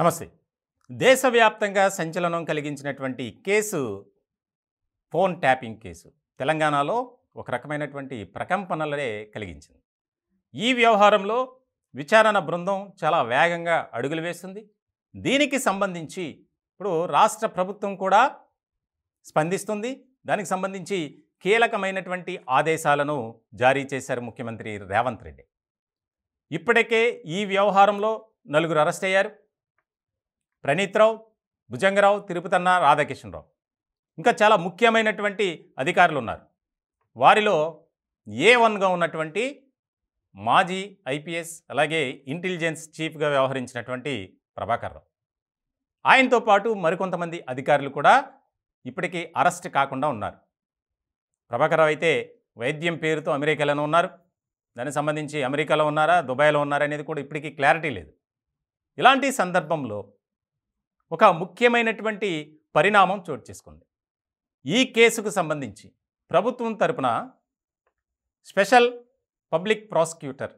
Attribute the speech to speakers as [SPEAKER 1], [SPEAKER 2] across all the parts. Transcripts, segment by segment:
[SPEAKER 1] నమస్తే దేశవ్యాప్తంగా సంచలనం కలిగించినటువంటి కేసు ఫోన్ ట్యాపింగ్ కేసు తెలంగాణలో ఒక రకమైనటువంటి ప్రకంపనలే కలిగించింది ఈ వ్యవహారంలో విచారణ బృందం చాలా వేగంగా అడుగులు వేస్తుంది దీనికి సంబంధించి ఇప్పుడు రాష్ట్ర ప్రభుత్వం కూడా స్పందిస్తుంది దానికి సంబంధించి కీలకమైనటువంటి ఆదేశాలను జారీ చేశారు ముఖ్యమంత్రి రేవంత్ రెడ్డి ఇప్పటికే ఈ వ్యవహారంలో నలుగురు అరెస్ట్ అయ్యారు ప్రణీత్రావు భుజంగరావు తిరుపతన్న రాధాకిషన్రావు ఇంకా చాలా ముఖ్యమైనటువంటి అధికారులు ఉన్నారు వారిలో ఏ వన్గా ఉన్నటువంటి మాజీ ఐపీఎస్ అలాగే ఇంటెలిజెన్స్ చీఫ్గా వ్యవహరించినటువంటి ప్రభాకర్ రావు ఆయనతో పాటు మరికొంతమంది అధికారులు కూడా ఇప్పటికీ అరెస్ట్ కాకుండా ఉన్నారు ప్రభాకర్ రావు అయితే వైద్యం పేరుతో అమెరికాలోనే ఉన్నారు దానికి సంబంధించి అమెరికాలో ఉన్నారా దుబాయ్లో ఉన్నారా అనేది కూడా ఇప్పటికీ క్లారిటీ లేదు ఇలాంటి సందర్భంలో ఒక ముఖ్యమైనటువంటి పరిణామం చోటు చేసుకుంది ఈ కేసుకు సంబంధించి ప్రభుత్వం తరపున స్పెషల్ పబ్లిక్ ప్రాసిక్యూటర్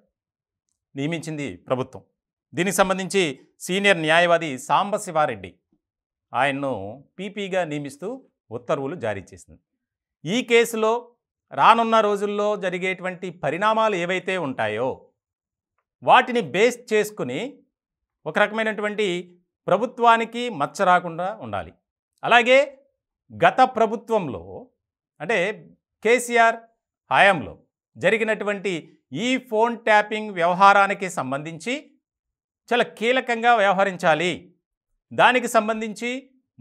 [SPEAKER 1] నియమించింది ప్రభుత్వం దీనికి సంబంధించి సీనియర్ న్యాయవాది సాంబశివారెడ్డి ఆయన్ను పీపీగా నియమిస్తూ ఉత్తర్వులు జారీ చేసింది ఈ కేసులో రానున్న రోజుల్లో జరిగేటువంటి పరిణామాలు ఏవైతే ఉంటాయో వాటిని బేస్ చేసుకుని ఒక రకమైనటువంటి ప్రభుత్వానికి మచ్చ రాకుండా ఉండాలి అలాగే గత ప్రభుత్వంలో అంటే కేసీఆర్ హయాంలో జరిగినటువంటి ఈ ఫోన్ ట్యాపింగ్ వ్యవహారానికి సంబంధించి చాలా కీలకంగా వ్యవహరించాలి దానికి సంబంధించి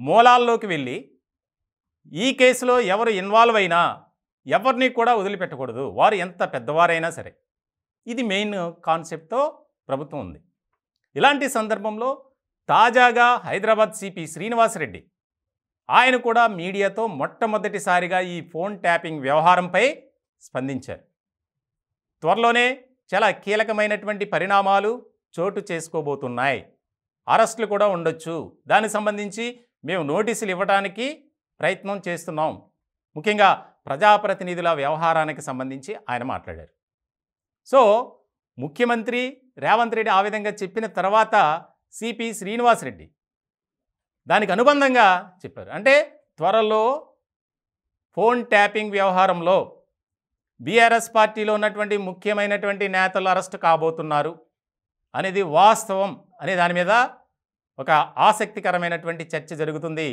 [SPEAKER 1] మూలాల్లోకి వెళ్ళి ఈ కేసులో ఎవరు ఇన్వాల్వ్ అయినా ఎవరిని కూడా వదిలిపెట్టకూడదు వారు ఎంత పెద్దవారైనా సరే ఇది మెయిన్ కాన్సెప్ట్తో ప్రభుత్వం ఉంది ఇలాంటి సందర్భంలో తాజాగా హైదరాబాద్ సిపి శ్రీనివాసరెడ్డి ఆయన కూడా మీడియాతో మొట్టమొదటిసారిగా ఈ ఫోన్ ట్యాపింగ్ వ్యవహారంపై స్పందించారు త్వరలోనే చాలా కీలకమైనటువంటి పరిణామాలు చోటు చేసుకోబోతున్నాయి అరెస్టులు కూడా ఉండొచ్చు దానికి సంబంధించి మేము నోటీసులు ఇవ్వడానికి ప్రయత్నం చేస్తున్నాం ముఖ్యంగా ప్రజాప్రతినిధుల వ్యవహారానికి సంబంధించి ఆయన మాట్లాడారు సో ముఖ్యమంత్రి రేవంత్ రెడ్డి ఆ విధంగా చెప్పిన తర్వాత సిపి శ్రీనివాసరెడ్డి దానికి అనుబంధంగా చెప్పారు అంటే త్వరలో ఫోన్ ట్యాపింగ్ వ్యవహారంలో బీఆర్ఎస్ పార్టీలో ఉన్నటువంటి ముఖ్యమైనటువంటి నేతలు అరెస్ట్ కాబోతున్నారు అనేది వాస్తవం అనే దాని మీద ఒక ఆసక్తికరమైనటువంటి చర్చ జరుగుతుంది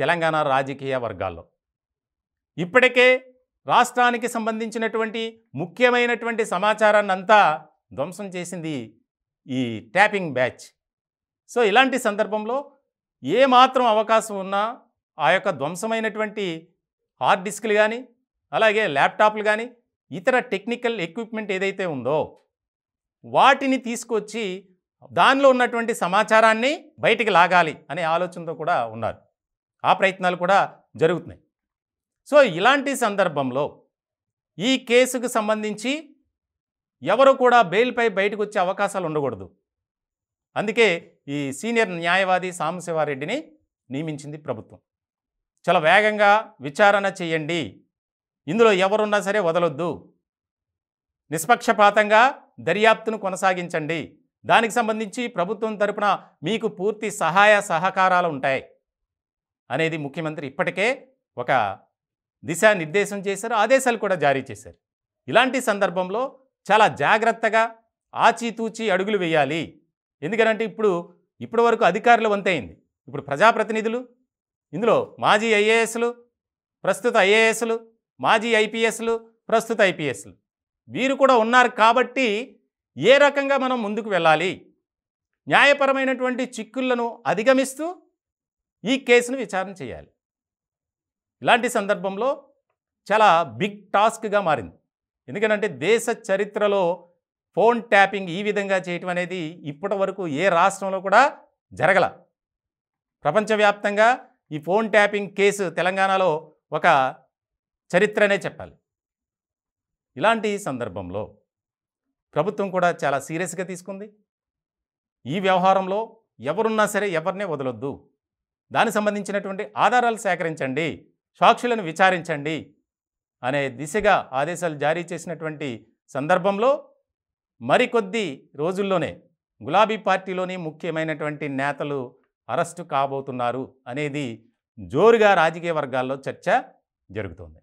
[SPEAKER 1] తెలంగాణ రాజకీయ వర్గాల్లో ఇప్పటికే రాష్ట్రానికి సంబంధించినటువంటి ముఖ్యమైనటువంటి సమాచారాన్ని అంతా ధ్వంసం చేసింది ఈ ట్యాపింగ్ బ్యాచ్ సో ఇలాంటి సందర్భంలో ఏ మాత్రం అవకాశం ఉన్నా ఆ యొక్క ధ్వంసమైనటువంటి హార్డ్ డిస్క్లు కానీ అలాగే ల్యాప్టాప్లు కానీ ఇతర టెక్నికల్ ఎక్విప్మెంట్ ఏదైతే ఉందో వాటిని తీసుకొచ్చి దానిలో ఉన్నటువంటి సమాచారాన్ని బయటికి లాగాలి అనే ఆలోచనతో కూడా ఉన్నారు ఆ ప్రయత్నాలు కూడా జరుగుతున్నాయి సో ఇలాంటి సందర్భంలో ఈ కేసుకు సంబంధించి ఎవరు కూడా బెయిల్పై బయటకు వచ్చే అవకాశాలు ఉండకూడదు అందుకే ఈ సీనియర్ న్యాయవాది సాంబశివారెడ్డిని నియమించింది ప్రభుత్వం చాలా వేగంగా విచారణ చేయండి ఇందులో ఎవరున్నా సరే వదలొద్దు నిష్పక్షపాతంగా దర్యాప్తును కొనసాగించండి దానికి సంబంధించి ప్రభుత్వం తరపున మీకు పూర్తి సహాయ సహకారాలు ఉంటాయి అనేది ముఖ్యమంత్రి ఇప్పటికే ఒక దిశానిర్దేశం చేశారు ఆదేశాలు కూడా జారీ చేశారు ఇలాంటి సందర్భంలో చాలా జాగ్రత్తగా ఆచితూచి అడుగులు వేయాలి ఎందుకనంటే ఇప్పుడు ఇప్పటి వరకు అధికారులు వంతైంది ఇప్పుడు ప్రజాప్రతినిధులు ఇందులో మాజీ ఐఏఎస్లు ప్రస్తుత ఐఏఎస్లు మాజీ ఐపీఎస్లు ప్రస్తుత ఐపీఎస్లు వీరు కూడా ఉన్నారు కాబట్టి ఏ రకంగా మనం ముందుకు వెళ్ళాలి న్యాయపరమైనటువంటి చిక్కులను అధిగమిస్తూ ఈ కేసును విచారణ చేయాలి ఇలాంటి సందర్భంలో చాలా బిగ్ టాస్క్గా మారింది ఎందుకంటే దేశ చరిత్రలో ఫోన్ ట్యాపింగ్ ఈ విధంగా చేయటం అనేది ఇప్పటి వరకు ఏ రాష్ట్రంలో కూడా జరగల ప్రపంచవ్యాప్తంగా ఈ ఫోన్ ట్యాపింగ్ కేసు తెలంగాణలో ఒక చరిత్రనే చెప్పాలి ఇలాంటి సందర్భంలో ప్రభుత్వం కూడా చాలా సీరియస్గా తీసుకుంది ఈ వ్యవహారంలో ఎవరున్నా సరే ఎవరినే వదలొద్దు దానికి సంబంధించినటువంటి ఆధారాలు సేకరించండి సాక్షులను విచారించండి అనే దిశగా ఆదేశాలు జారీ చేసినటువంటి సందర్భంలో మరికొద్ది రోజుల్లోనే గులాబీ పార్టీలోని ముఖ్యమైనటువంటి నేతలు అరెస్టు కాబోతున్నారు అనేది జోరుగా రాజకీయ వర్గాల్లో చర్చ జరుగుతోంది